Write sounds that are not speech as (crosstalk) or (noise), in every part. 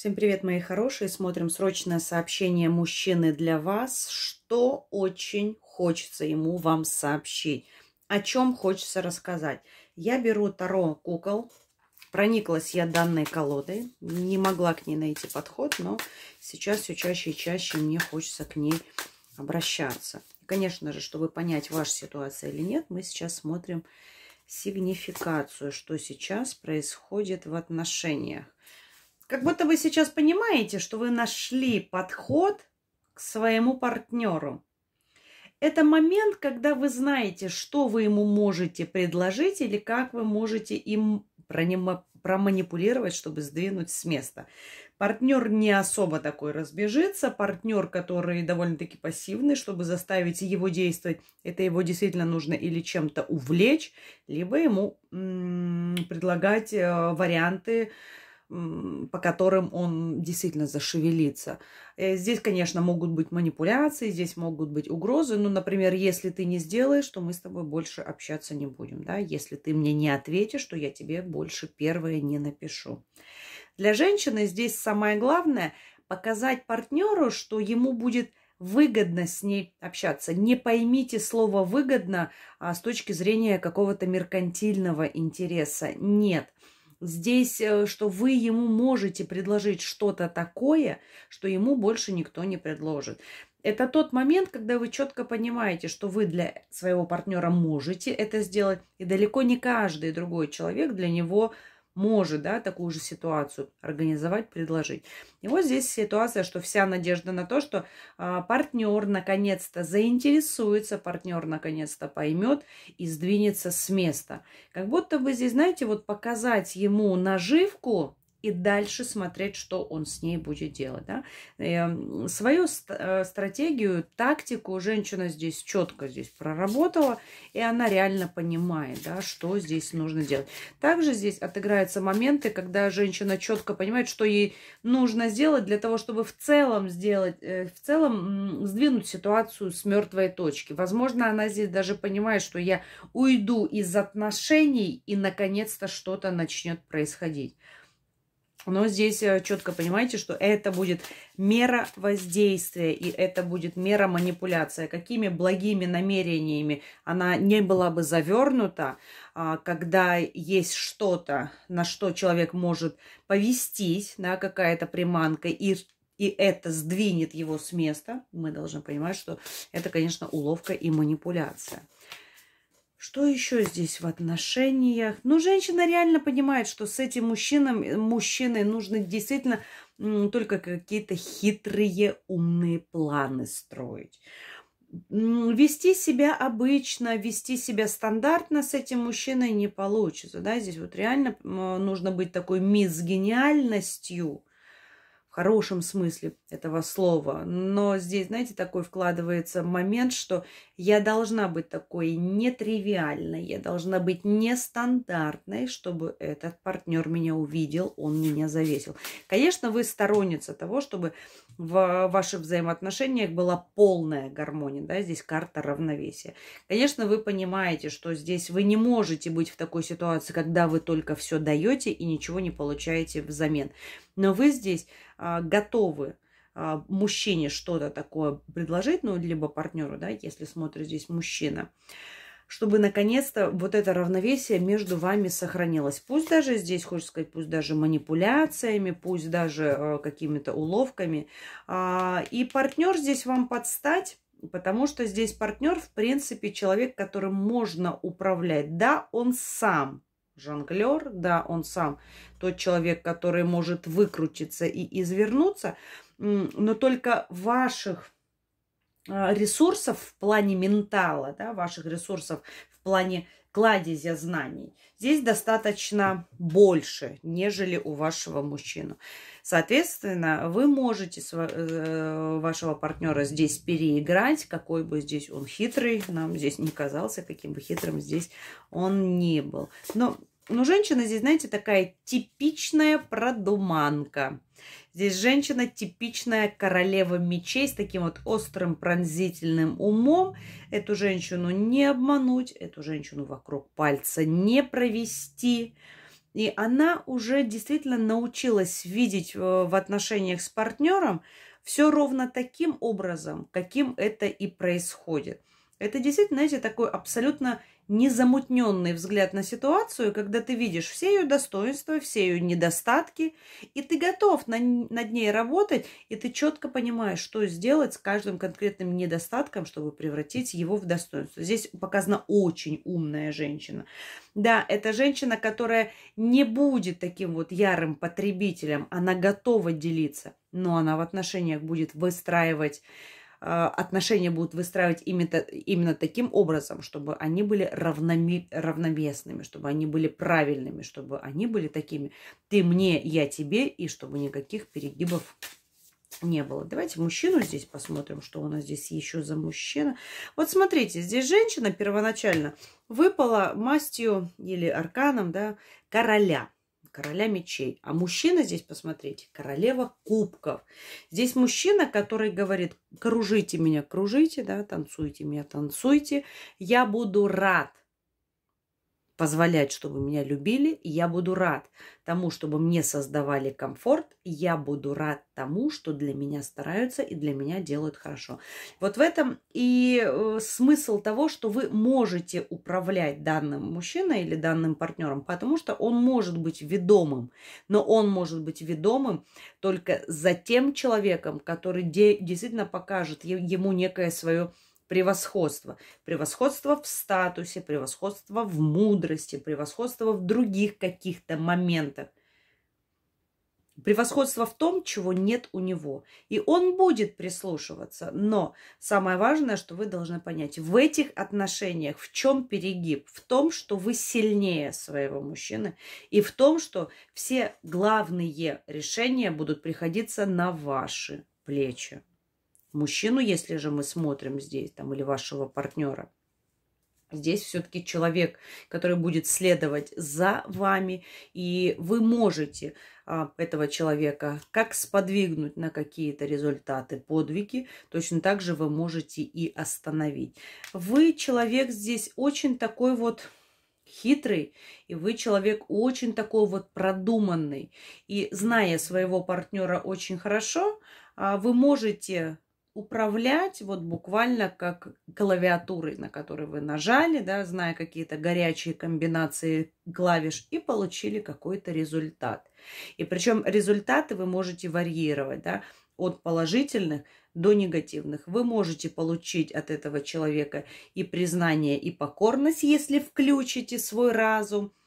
Всем привет, мои хорошие! Смотрим срочное сообщение мужчины для вас, что очень хочется ему вам сообщить, о чем хочется рассказать. Я беру Таро кукол, прониклась я данной колодой, не могла к ней найти подход, но сейчас все чаще и чаще мне хочется к ней обращаться. конечно же, чтобы понять, ваша ситуация или нет, мы сейчас смотрим сигнификацию, что сейчас происходит в отношениях. Как будто вы сейчас понимаете, что вы нашли подход к своему партнеру. Это момент, когда вы знаете, что вы ему можете предложить или как вы можете им проманипулировать, чтобы сдвинуть с места. Партнер не особо такой разбежится. Партнер, который довольно-таки пассивный, чтобы заставить его действовать, это его действительно нужно или чем-то увлечь, либо ему м -м, предлагать э, варианты по которым он действительно зашевелится. Э, здесь, конечно, могут быть манипуляции, здесь могут быть угрозы. Ну, например, если ты не сделаешь, то мы с тобой больше общаться не будем. Да? Если ты мне не ответишь, то я тебе больше первое не напишу. Для женщины здесь самое главное показать партнеру, что ему будет выгодно с ней общаться. Не поймите слово «выгодно» а с точки зрения какого-то меркантильного интереса. Нет – Здесь, э, что вы ему можете предложить что-то такое, что ему больше никто не предложит. Это тот момент, когда вы четко понимаете, что вы для своего партнера можете это сделать, и далеко не каждый другой человек для него может, да, такую же ситуацию организовать, предложить. И вот здесь ситуация, что вся надежда на то, что а, партнер наконец-то заинтересуется, партнер наконец-то поймет и сдвинется с места. Как будто бы здесь, знаете, вот показать ему наживку, и дальше смотреть, что он с ней будет делать. Да? Эм, свою ст- э, стратегию, тактику женщина здесь четко здесь проработала, и она реально понимает, да, что здесь нужно делать. Также здесь отыграются моменты, когда женщина четко понимает, что ей нужно сделать для того, чтобы в целом сделать, э, в целом сдвинуть ситуацию с мертвой точки. Возможно, она здесь даже понимает, что я уйду из отношений и наконец-то что-то начнет происходить. Но здесь э, четко понимаете, что это будет мера воздействия и это будет мера манипуляция. Какими благими намерениями она не была бы завернута, а, когда есть что-то, на что человек может повестись, да, какая-то приманка, и и это сдвинет его с места, мы должны понимать, что это, конечно, уловка и манипуляция. Что еще здесь в отношениях? Ну, женщина реально понимает, что с этим мужчином, э, мужчиной нужно действительно только какие-то хитрые, умные планы строить. Вести себя обычно, вести себя стандартно с этим мужчиной не получится. Да? Здесь вот реально нужно быть такой мисс гениальностью в хорошем смысле этого слова. Но здесь, знаете, такой вкладывается момент, что я должна быть такой нетривиальной, я должна быть нестандартной, чтобы этот партнер меня увидел, он меня завесил. Конечно, вы сторонница того, чтобы в ваших взаимоотношениях была полная гармония, да, здесь карта равновесия. Конечно, вы понимаете, что здесь вы не можете быть в такой ситуации, когда вы только все даете и ничего не получаете взамен. Но вы здесь а, готовы а, мужчине что-то такое предложить, ну, либо партнеру, да, если смотрит здесь мужчина, чтобы наконец-то вот это равновесие между вами сохранилось. Пусть даже здесь, хочется сказать, пусть даже манипуляциями, пусть даже э, какими-то уловками. А, и партнер здесь вам подстать, потому что здесь партнер, в принципе, человек, которым можно управлять. Да, он сам жонглер, да, он сам тот человек, который может выкрутиться и извернуться, но только ваших а, ресурсов в плане ментала, да, ваших ресурсов в плане кладезя знаний здесь достаточно больше, нежели у вашего мужчину. Соответственно, вы можете э, вашего партнера здесь переиграть, какой бы здесь он хитрый, нам здесь не казался, каким бы хитрым здесь он не был. Но, но женщина здесь, знаете, такая типичная продуманка. Здесь женщина типичная королева мечей с таким вот острым пронзительным умом. Эту женщину не обмануть, эту женщину вокруг пальца не провести. И она уже действительно научилась видеть э, в отношениях с партнером все ровно таким образом, каким это и происходит. Это действительно, знаете, такой абсолютно незамутненный взгляд на ситуацию, когда ты видишь все ее достоинства, все ее недостатки, и ты готов на, над ней работать, и ты четко понимаешь, что сделать с каждым конкретным недостатком, чтобы превратить его в достоинство. Здесь показана очень умная женщина. Да, это женщина, которая не будет таким вот ярым потребителем, она готова делиться, но она в отношениях будет выстраивать а, отношения будут выстраивать именно, именно таким образом, чтобы они были равноми, равновесными, чтобы они были правильными, чтобы они были такими «ты мне, я тебе», и чтобы никаких перегибов не было. Давайте мужчину здесь посмотрим, что у нас здесь еще за мужчина. Вот смотрите, здесь женщина первоначально выпала мастью или арканом да, короля короля мечей. А мужчина здесь, посмотрите, королева кубков. Здесь мужчина, который говорит, кружите меня, кружите, да, танцуйте меня, танцуйте. Я буду рад позволять, чтобы меня любили, я буду рад тому, чтобы мне создавали комфорт, я буду рад тому, что для меня стараются и для меня делают хорошо. Вот в этом и э, смысл того, что вы можете управлять данным мужчиной или данным партнером, потому что он может быть ведомым, но он может быть ведомым только за тем человеком, который действительно покажет ему некое свое превосходство. Превосходство в статусе, превосходство в мудрости, превосходство в других каких-то моментах. Превосходство в том, чего нет у него. И он будет прислушиваться. Но самое важное, что вы должны понять, в этих отношениях в чем перегиб? В том, что вы сильнее своего мужчины. И в том, что все главные решения будут приходиться на ваши плечи мужчину, если же мы смотрим здесь, там, или вашего партнера. Здесь все-таки человек, который будет следовать за вами, и вы можете а, этого человека как сподвигнуть на какие-то результаты, подвиги, точно так же вы можете и остановить. Вы человек здесь очень такой вот хитрый, и вы человек очень такой вот продуманный. И зная своего партнера очень хорошо, а, вы можете управлять вот буквально как клавиатурой, на которой вы нажали, да, зная какие-то горячие комбинации клавиш и получили какой-то результат. И причем результаты вы можете варьировать, да, от положительных до негативных. Вы можете получить от этого человека и признание, и покорность, если включите свой разум –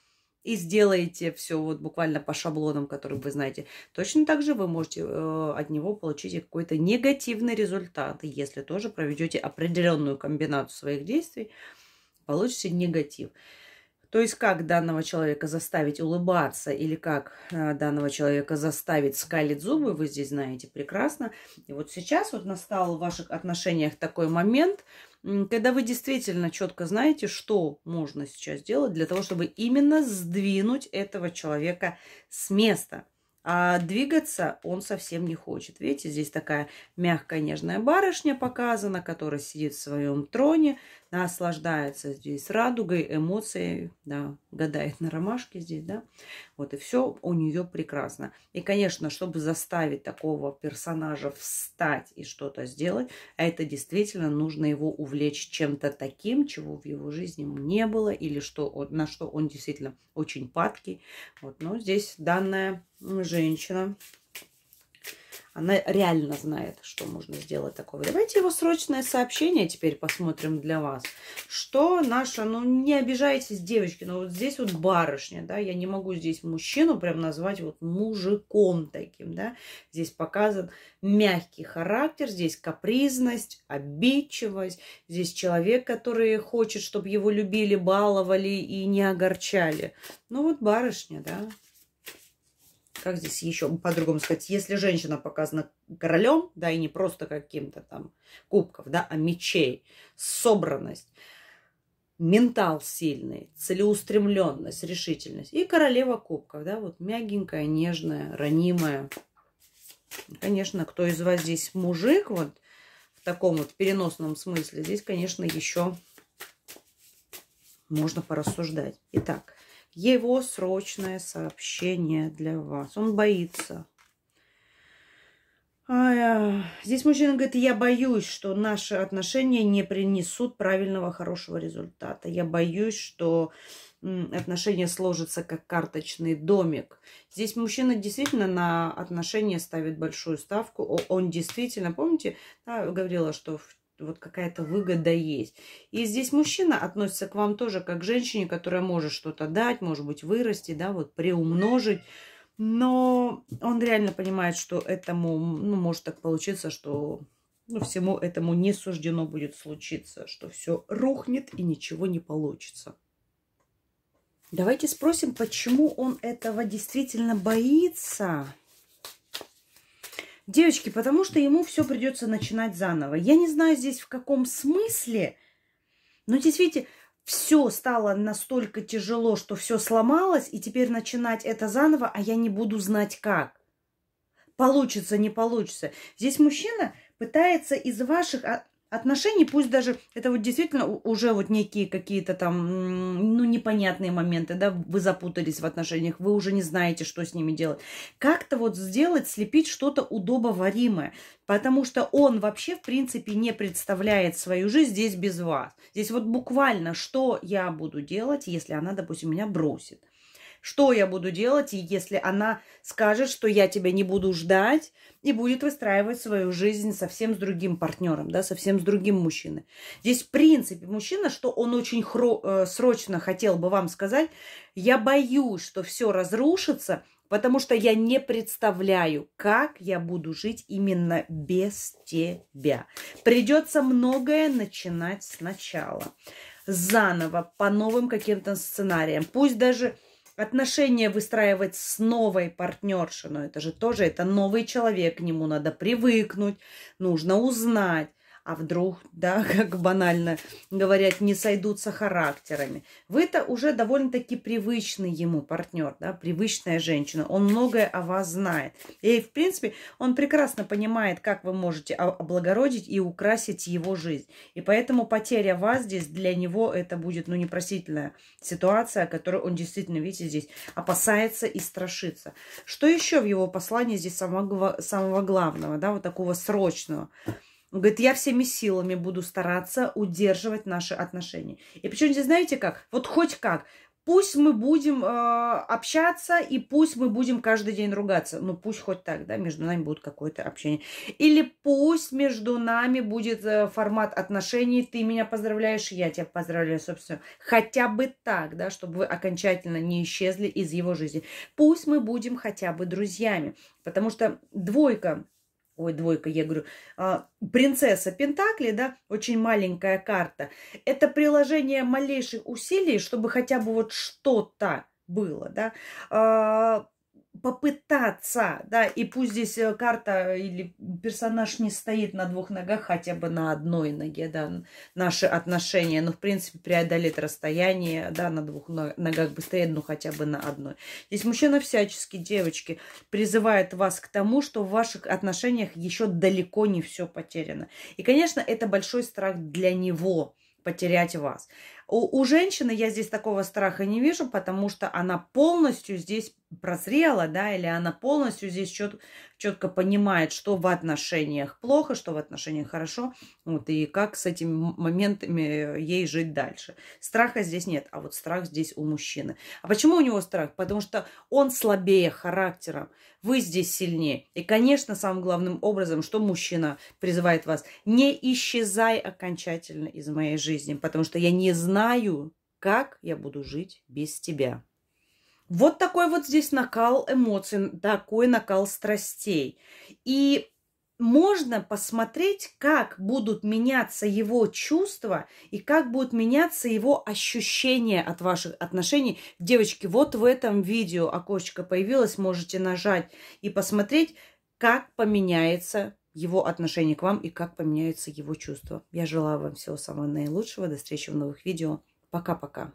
и сделаете все вот буквально по шаблонам, которые вы знаете, точно так же вы можете э, от него получить какой-то негативный результат. Если тоже проведете определенную комбинацию своих действий, получите негатив. То есть как данного человека заставить улыбаться или как э, данного человека заставить скалить зубы, вы здесь знаете прекрасно. И вот сейчас вот настал в ваших отношениях такой момент – когда вы действительно четко знаете, что можно сейчас делать для того, чтобы именно сдвинуть этого человека с места. А двигаться он совсем не хочет. Видите, здесь такая мягкая нежная барышня показана, которая сидит в своем троне, наслаждается здесь радугой, эмоциями, да, гадает на ромашке здесь, да. Вот и все у нее прекрасно. И, конечно, чтобы заставить такого персонажа встать и что-то сделать, это действительно нужно его увлечь чем-то таким, чего в его жизни не было, или что, на что он действительно очень падкий. Вот, но здесь данная женщина. Она реально знает, что можно сделать такого. Давайте его срочное сообщение теперь посмотрим для вас. Что наша, ну не обижайтесь, девочки, но вот здесь вот барышня, да, я не могу здесь мужчину прям назвать вот мужиком таким, да. Здесь показан мягкий характер, здесь капризность, обидчивость. Здесь человек, который хочет, чтобы его любили, баловали и не огорчали. Ну вот барышня, да, как здесь еще по-другому сказать, если женщина показана королем, да, и не просто каким-то там кубков, да, а мечей, собранность, ментал сильный, целеустремленность, решительность. И королева кубков, да, вот мягенькая, нежная, ранимая. Конечно, кто из вас здесь мужик, вот в таком вот переносном смысле, здесь, конечно, еще можно порассуждать. Итак, его срочное сообщение для вас. Он боится. А. Здесь мужчина говорит, я боюсь, что наши отношения не принесут правильного, хорошего результата. Я боюсь, что отношения сложатся как карточный домик. Здесь мужчина действительно на отношения ставит большую ставку. Он действительно, помните, да, говорила, что вот какая-то выгода есть. И здесь мужчина относится к вам тоже как к женщине, которая может что-то дать, может быть, вырасти, да, вот приумножить. Но он реально понимает, что этому, ну, может так получиться, что ну, всему этому не суждено будет случиться, что все рухнет и ничего не получится. Давайте спросим, почему он этого действительно боится. Девочки, потому что ему все придется начинать заново. Я не знаю здесь в каком смысле, но здесь, видите, все стало настолько тяжело, что все сломалось, и теперь начинать это заново, а я не буду знать как. Получится, не получится. Здесь мужчина пытается из ваших а, отношений, пусть даже это вот действительно уже вот некие какие-то там, ну, непонятные моменты, да, вы запутались в отношениях, вы уже не знаете, что с ними делать. Как-то вот сделать, слепить что-то удобоваримое, потому что он вообще, в принципе, не представляет свою жизнь здесь без вас. Здесь вот буквально, что я буду делать, если она, допустим, меня бросит. Что я буду делать, если она скажет, что я тебя не буду ждать и будет выстраивать свою жизнь совсем с другим партнером, да, совсем с другим мужчиной. Здесь в принципе мужчина, что он очень хро- э, срочно хотел бы вам сказать, я боюсь, что все разрушится, потому что я не представляю, как я буду жить именно без тебя. Придется многое начинать сначала, заново, по новым каким-то сценариям. Пусть даже отношения выстраивать с новой партнершей. Но это же тоже, это новый человек, к нему надо привыкнуть, нужно узнать а вдруг, (laughs) да, как банально говорят, не сойдутся характерами. вы это уже довольно-таки привычный ему партнер, да, привычная женщина. Он многое о вас знает. И, в принципе, он прекрасно понимает, как вы можете облагородить и украсить его жизнь. И поэтому потеря вас здесь для него это будет, ну, непростительная ситуация, которую он действительно, видите, здесь опасается и страшится. Что еще в его послании здесь самого, самого главного, да, вот такого срочного? Он говорит, я всеми силами буду стараться удерживать наши отношения. И причем здесь, знаете как, вот хоть как, пусть мы будем э, общаться и пусть мы будем каждый день ругаться, но ну, пусть хоть так, да, между нами будет какое-то общение. Или пусть между нами будет э, формат отношений, ты меня поздравляешь, я тебя поздравляю, собственно. Хотя бы так, да, чтобы вы окончательно не исчезли из его жизни. Пусть мы будем хотя бы друзьями, потому что двойка Ой, двойка, я говорю. А, принцесса Пентакли, да, очень маленькая карта. Это приложение малейших усилий, чтобы хотя бы вот что-то было, да. А, попытаться, да, и пусть здесь э, карта э, или персонаж не стоит на двух ногах, хотя бы на одной ноге, да, наши отношения, но, в принципе, преодолеть расстояние, да, на двух ногах быстрее, ну, хотя бы на одной. Здесь мужчина всячески, девочки, призывает вас к тому, что в ваших отношениях еще далеко не все потеряно. И, конечно, это большой страх для него, потерять вас. У, у женщины я здесь такого страха не вижу, потому что она полностью здесь прозрела, да, или она полностью здесь чет, четко понимает, что в отношениях плохо, что в отношениях хорошо, вот, и как с этими моментами ей жить дальше. Страха здесь нет, а вот страх здесь у мужчины. А почему у него страх? Потому что он слабее характером, вы здесь сильнее. И, конечно, самым главным образом, что мужчина призывает вас, не исчезай окончательно из моей жизни, потому что я не знаю, как я буду жить без тебя. Вот такой вот здесь накал эмоций, такой накал страстей. И можно посмотреть, как будут меняться его чувства и как будут меняться его ощущения от ваших отношений. Девочки, вот в этом видео окошечко появилось, можете нажать и посмотреть, как поменяется его отношение к вам и как поменяются его чувства. Я желаю вам всего самого наилучшего. До встречи в новых видео. Пока-пока.